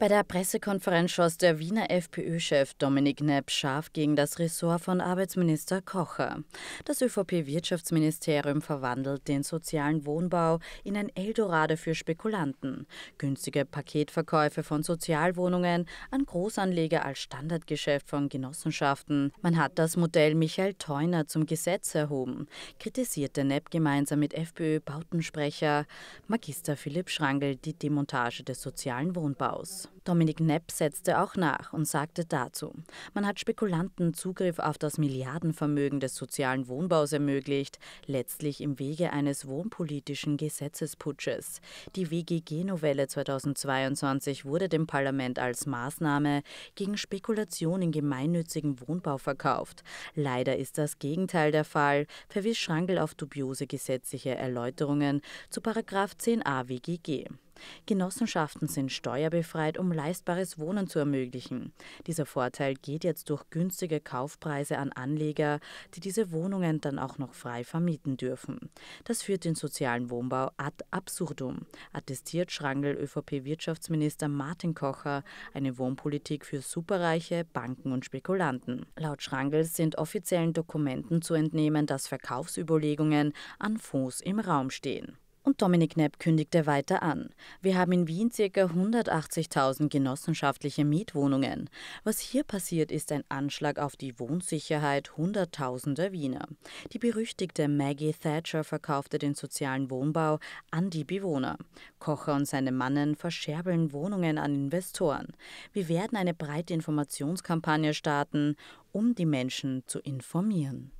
Bei der Pressekonferenz schoss der Wiener FPÖ-Chef Dominik Nepp scharf gegen das Ressort von Arbeitsminister Kocher. Das ÖVP-Wirtschaftsministerium verwandelt den sozialen Wohnbau in ein Eldorado für Spekulanten. Günstige Paketverkäufe von Sozialwohnungen an Großanleger als Standardgeschäft von Genossenschaften. Man hat das Modell Michael Theuner zum Gesetz erhoben, kritisierte Nepp gemeinsam mit FPÖ-Bautensprecher Magister Philipp Schrangel die Demontage des sozialen Wohnbaus. Dominik Nepp setzte auch nach und sagte dazu, man hat Spekulanten Zugriff auf das Milliardenvermögen des sozialen Wohnbaus ermöglicht, letztlich im Wege eines wohnpolitischen Gesetzesputsches. Die WGG-Novelle 2022 wurde dem Parlament als Maßnahme gegen Spekulation in gemeinnützigen Wohnbau verkauft. Leider ist das Gegenteil der Fall, verwies Schrangel auf dubiose gesetzliche Erläuterungen zu 10a WGG. Genossenschaften sind steuerbefreit, um leistbares Wohnen zu ermöglichen. Dieser Vorteil geht jetzt durch günstige Kaufpreise an Anleger, die diese Wohnungen dann auch noch frei vermieten dürfen. Das führt den sozialen Wohnbau ad absurdum, attestiert Schrangel ÖVP-Wirtschaftsminister Martin Kocher, eine Wohnpolitik für Superreiche, Banken und Spekulanten. Laut Schrangel sind offiziellen Dokumenten zu entnehmen, dass Verkaufsüberlegungen an Fonds im Raum stehen. Dominik Nepp kündigte weiter an. Wir haben in Wien ca. 180.000 genossenschaftliche Mietwohnungen. Was hier passiert, ist ein Anschlag auf die Wohnsicherheit hunderttausender Wiener. Die berüchtigte Maggie Thatcher verkaufte den sozialen Wohnbau an die Bewohner. Kocher und seine Mannen verscherbeln Wohnungen an Investoren. Wir werden eine breite Informationskampagne starten, um die Menschen zu informieren.